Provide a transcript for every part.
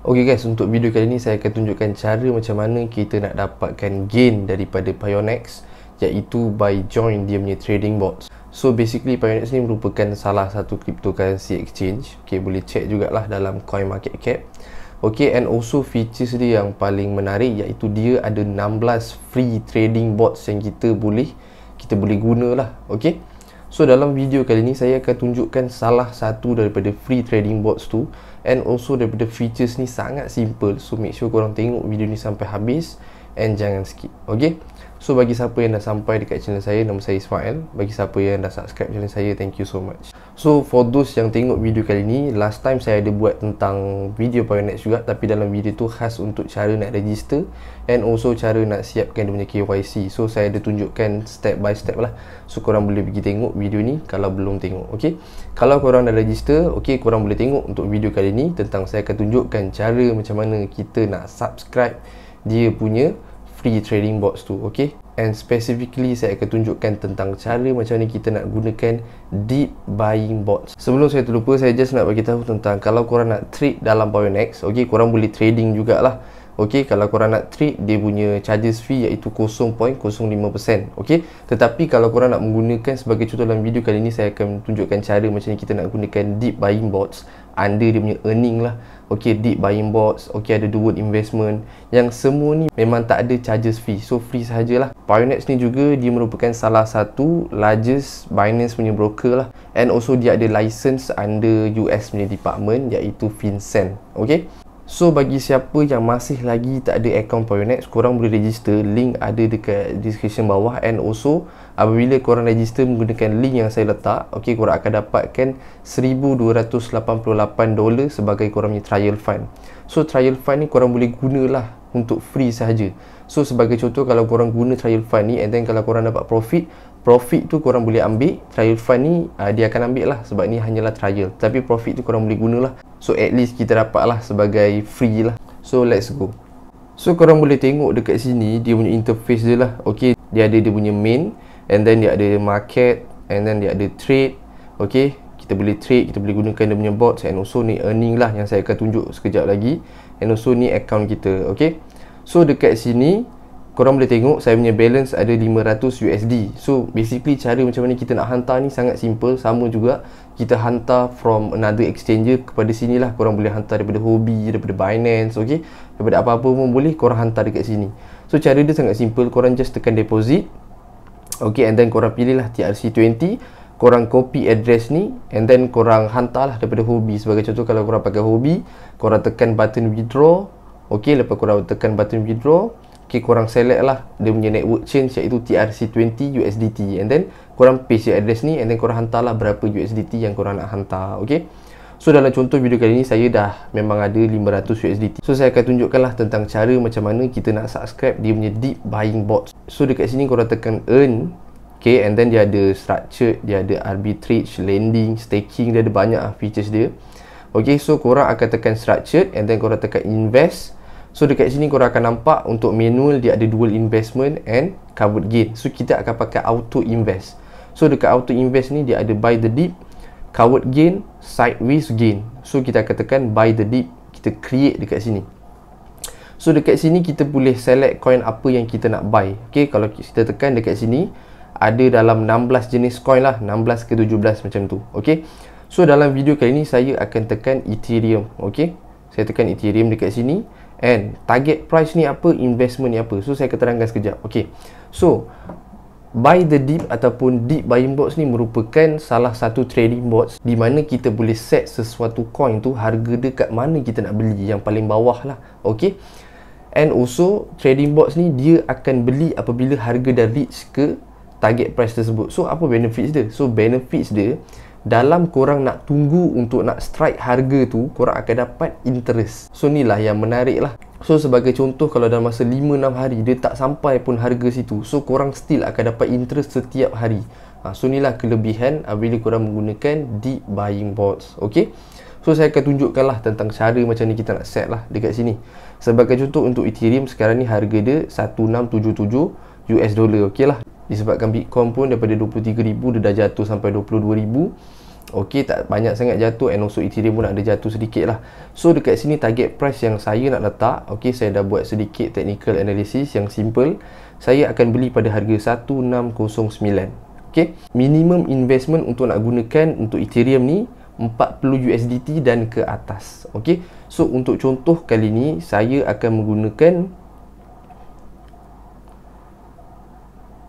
Okey guys, untuk video kali ni saya akan tunjukkan cara macam mana kita nak dapatkan gain daripada Pionex iaitu by join dia punya trading bots. So basically Pionex ni merupakan salah satu cryptocurrency exchange. Okey, boleh check jugalah dalam coin market cap. Okey, and also features dia yang paling menarik iaitu dia ada 16 free trading bots yang kita boleh kita boleh guna lah. Okey. So dalam video kali ni saya akan tunjukkan salah satu daripada free trading bots tu and also daripada features ni sangat simple. So make sure korang tengok video ni sampai habis and jangan skip. Okay? So bagi siapa yang dah sampai dekat channel saya, nama saya Ismail. Bagi siapa yang dah subscribe channel saya, thank you so much. So for those yang tengok video kali ni Last time saya ada buat tentang video Pioneer juga Tapi dalam video tu khas untuk cara nak register And also cara nak siapkan dia punya KYC So saya ada tunjukkan step by step lah So korang boleh pergi tengok video ni kalau belum tengok okay? Kalau korang dah register okay, Korang boleh tengok untuk video kali ni Tentang saya akan tunjukkan cara macam mana kita nak subscribe Dia punya free trading box tu okay? and specifically saya akan tunjukkan tentang cara macam ni kita nak gunakan deep buying bots sebelum saya terlupa saya just nak bagi tahu tentang kalau korang nak trade dalam Poynex ok korang boleh trading jugalah Okey, kalau korang nak trade dia punya charges fee iaitu 0.05% Okey, tetapi kalau korang nak menggunakan sebagai contoh dalam video kali ni saya akan tunjukkan cara macam ni kita nak gunakan deep buying bots under dia punya earning lah okay deep buying box okay ada dual investment yang semua ni memang tak ada charges fee so free sahajalah Pionex ni juga dia merupakan salah satu largest Binance punya broker lah and also dia ada license under US punya department iaitu FinCEN okay So bagi siapa yang masih lagi tak ada account Poyonex Korang boleh register Link ada dekat description bawah And also Apabila korang register menggunakan link yang saya letak Okay korang akan dapatkan $1,288 sebagai korang punya trial fund So trial fund ni korang boleh gunalah Untuk free sahaja So sebagai contoh kalau korang guna trial fund ni And then kalau korang dapat profit Profit tu korang boleh ambil Trial fund ni uh, dia akan ambil lah Sebab ni hanyalah trial Tapi profit tu korang boleh gunalah So at least kita dapat lah sebagai free lah So let's go So korang boleh tengok dekat sini Dia punya interface dia lah Okay Dia ada dia punya main And then dia ada market And then dia ada trade Okay Kita boleh trade Kita boleh gunakan dia punya bots And also ni earning lah Yang saya akan tunjuk sekejap lagi And also ni account kita Okay So dekat sini korang boleh tengok saya punya balance ada 500 USD so basically cara macam mana kita nak hantar ni sangat simple sama juga kita hantar from another exchanger kepada sini lah korang boleh hantar daripada hobi daripada Binance ok daripada apa-apa pun boleh korang hantar dekat sini so cara dia sangat simple korang just tekan deposit ok and then korang pilih lah TRC20 korang copy address ni and then korang hantar lah daripada hobi sebagai contoh kalau korang pakai hobi korang tekan button withdraw ok lepas korang tekan button withdraw okay, korang select lah dia punya network chain iaitu TRC20 USDT and then korang paste your address ni and then korang hantar lah berapa USDT yang korang nak hantar okay so dalam contoh video kali ni saya dah memang ada 500 USDT so saya akan tunjukkan lah tentang cara macam mana kita nak subscribe dia punya deep buying bot so dekat sini korang tekan earn okay and then dia ada structured, dia ada arbitrage lending staking dia ada banyak lah features dia Okay, so korang akan tekan structured and then korang tekan invest So dekat sini korang akan nampak untuk manual dia ada dual investment and covered gain. So kita akan pakai auto invest. So dekat auto invest ni dia ada buy the dip, covered gain, sideways gain. So kita akan tekan buy the dip, kita create dekat sini. So dekat sini kita boleh select coin apa yang kita nak buy. Okay, kalau kita tekan dekat sini ada dalam 16 jenis coin lah, 16 ke 17 macam tu. Okay, so dalam video kali ni saya akan tekan Ethereum. Okay, saya tekan Ethereum dekat sini and target price ni apa investment ni apa so saya keterangkan sekejap Okay, so buy the dip ataupun deep buying box ni merupakan salah satu trading box di mana kita boleh set sesuatu coin tu harga dekat mana kita nak beli yang paling bawah lah Okay, and also trading box ni dia akan beli apabila harga dah reach ke target price tersebut so apa benefits dia so benefits dia dalam korang nak tunggu untuk nak strike harga tu korang akan dapat interest so ni lah yang menarik lah so sebagai contoh kalau dalam masa 5-6 hari dia tak sampai pun harga situ so korang still akan dapat interest setiap hari ha, so ni lah kelebihan bila korang menggunakan deep buying bots ok so saya akan tunjukkan lah tentang cara macam ni kita nak set lah dekat sini sebagai contoh untuk ethereum sekarang ni harga dia 1677 US dollar ok lah disebabkan Bitcoin pun daripada 23,000 dia dah jatuh sampai 22,000 ok tak banyak sangat jatuh and also Ethereum pun ada jatuh sedikit lah so dekat sini target price yang saya nak letak ok saya dah buat sedikit technical analysis yang simple saya akan beli pada harga 1609 ok minimum investment untuk nak gunakan untuk Ethereum ni 40 USDT dan ke atas ok so untuk contoh kali ni saya akan menggunakan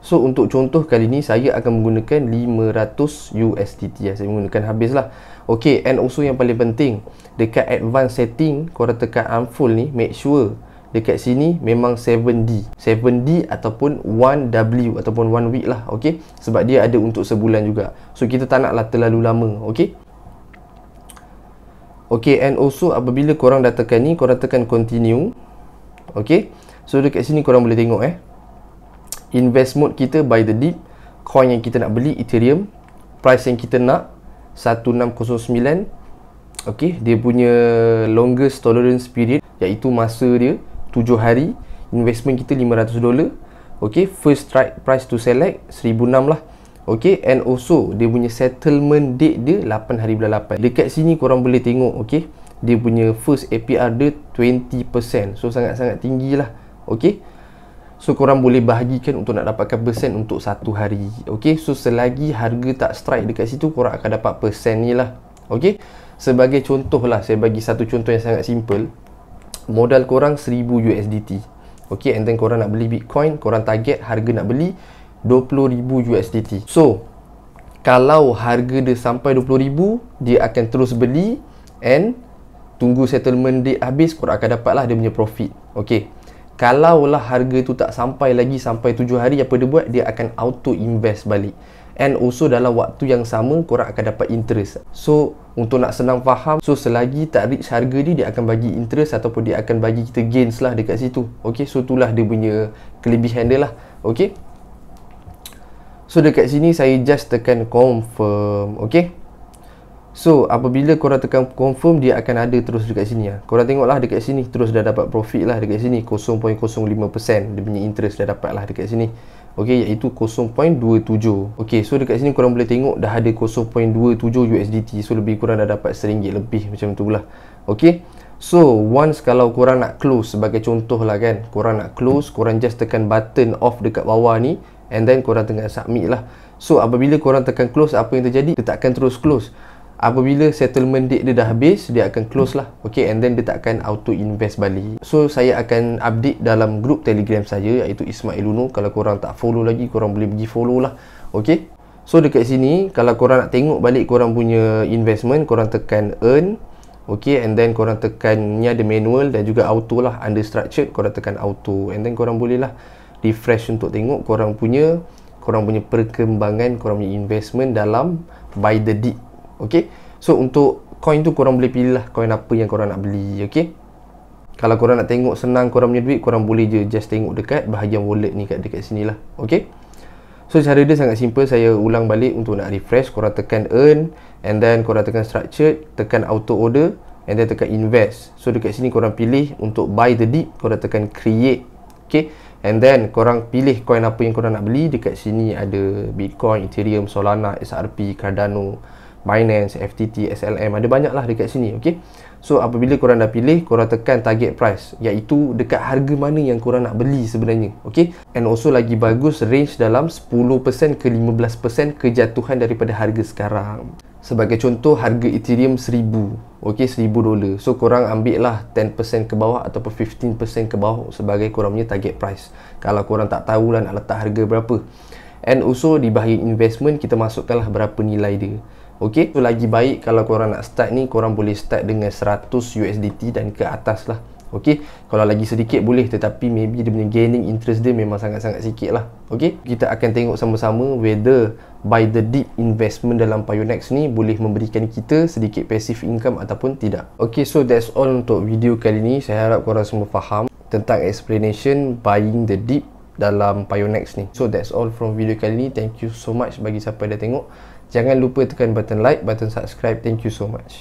So untuk contoh kali ni saya akan menggunakan 500 USDT ya. Saya menggunakan habis lah Okay and also yang paling penting Dekat advance setting korang tekan unfold ni Make sure dekat sini memang 7D 7D ataupun 1W ataupun 1 week lah Okay sebab dia ada untuk sebulan juga So kita tak nak lah terlalu lama okay Okay and also apabila korang dah tekan ni Korang tekan continue Okay So dekat sini korang boleh tengok eh invest mode kita buy the dip coin yang kita nak beli ethereum price yang kita nak 1609 okay dia punya longest tolerance period iaitu masa dia 7 hari investment kita 500 dollar ok first strike price to select 1006 lah okay and also dia punya settlement date dia 8 hari bulan 8 dekat sini korang boleh tengok okay dia punya first APR dia 20% so sangat-sangat tinggi lah okay. So korang boleh bahagikan untuk nak dapatkan persen untuk satu hari Okay so selagi harga tak strike dekat situ korang akan dapat persen ni lah Okay sebagai contoh lah saya bagi satu contoh yang sangat simple Modal korang 1000 USDT Okay and then korang nak beli Bitcoin korang target harga nak beli 20,000 USDT So kalau harga dia sampai 20,000 dia akan terus beli and tunggu settlement date habis korang akan dapat lah dia punya profit Okay kalaulah harga itu tak sampai lagi sampai tujuh hari apa dia buat dia akan auto invest balik and also dalam waktu yang sama korang akan dapat interest so untuk nak senang faham so selagi tak reach harga dia dia akan bagi interest ataupun dia akan bagi kita gains lah dekat situ ok so itulah dia punya kelebihan dia lah ok so dekat sini saya just tekan confirm ok So apabila korang tekan confirm dia akan ada terus dekat sini lah. Korang tengok lah dekat sini terus dah dapat profit lah dekat sini 0.05% dia punya interest dah dapat lah dekat sini Ok iaitu 0.27 Ok so dekat sini korang boleh tengok dah ada 0.27 USDT So lebih kurang dah dapat RM1 lebih macam tu lah Ok So once kalau korang nak close sebagai contoh lah kan Korang nak close korang just tekan button off dekat bawah ni And then korang tengah submit lah So apabila korang tekan close apa yang terjadi Tetapkan terus close apabila settlement date dia dah habis dia akan close lah ok and then dia tak akan auto invest balik so saya akan update dalam grup telegram saya iaitu Ismail Uno kalau korang tak follow lagi korang boleh pergi follow lah ok so dekat sini kalau korang nak tengok balik korang punya investment korang tekan earn ok and then korang tekan ni ada manual dan juga auto lah under structured korang tekan auto and then korang boleh lah refresh untuk tengok korang punya korang punya perkembangan korang punya investment dalam by the deep okey so untuk coin tu korang boleh pilih lah coin apa yang korang nak beli okey kalau korang nak tengok senang korang punya duit korang boleh je just tengok dekat bahagian wallet ni kat dekat sini lah okey So cara dia sangat simple Saya ulang balik untuk nak refresh Korang tekan earn And then korang tekan structured Tekan auto order And then tekan invest So dekat sini korang pilih Untuk buy the dip Korang tekan create Okay And then korang pilih coin apa yang korang nak beli Dekat sini ada Bitcoin, Ethereum, Solana, SRP, Cardano Binance, FTT, SLM ada banyaklah dekat sini okay? So apabila korang dah pilih, korang tekan target price iaitu dekat harga mana yang korang nak beli sebenarnya. okay? And also lagi bagus range dalam 10% ke 15% kejatuhan daripada harga sekarang. Sebagai contoh harga Ethereum 1000 Okay 1000 dolar So korang ambil lah 10% ke bawah Ataupun 15% ke bawah Sebagai korang punya target price Kalau korang tak tahu lah nak letak harga berapa And also di bahagian investment Kita masukkanlah berapa nilai dia Okey, so, lagi baik kalau korang nak start ni korang boleh start dengan 100 USDT dan ke atas lah. Okey, kalau lagi sedikit boleh tetapi maybe dia punya gaining interest dia memang sangat-sangat sikit lah. Okey, kita akan tengok sama-sama whether by the deep investment dalam Payonex ni boleh memberikan kita sedikit passive income ataupun tidak. Okey, so that's all untuk video kali ni. Saya harap korang semua faham tentang explanation buying the deep dalam Payonex ni. So that's all from video kali ni. Thank you so much bagi siapa dah tengok. Jangan lupa tekan button like, button subscribe. Thank you so much.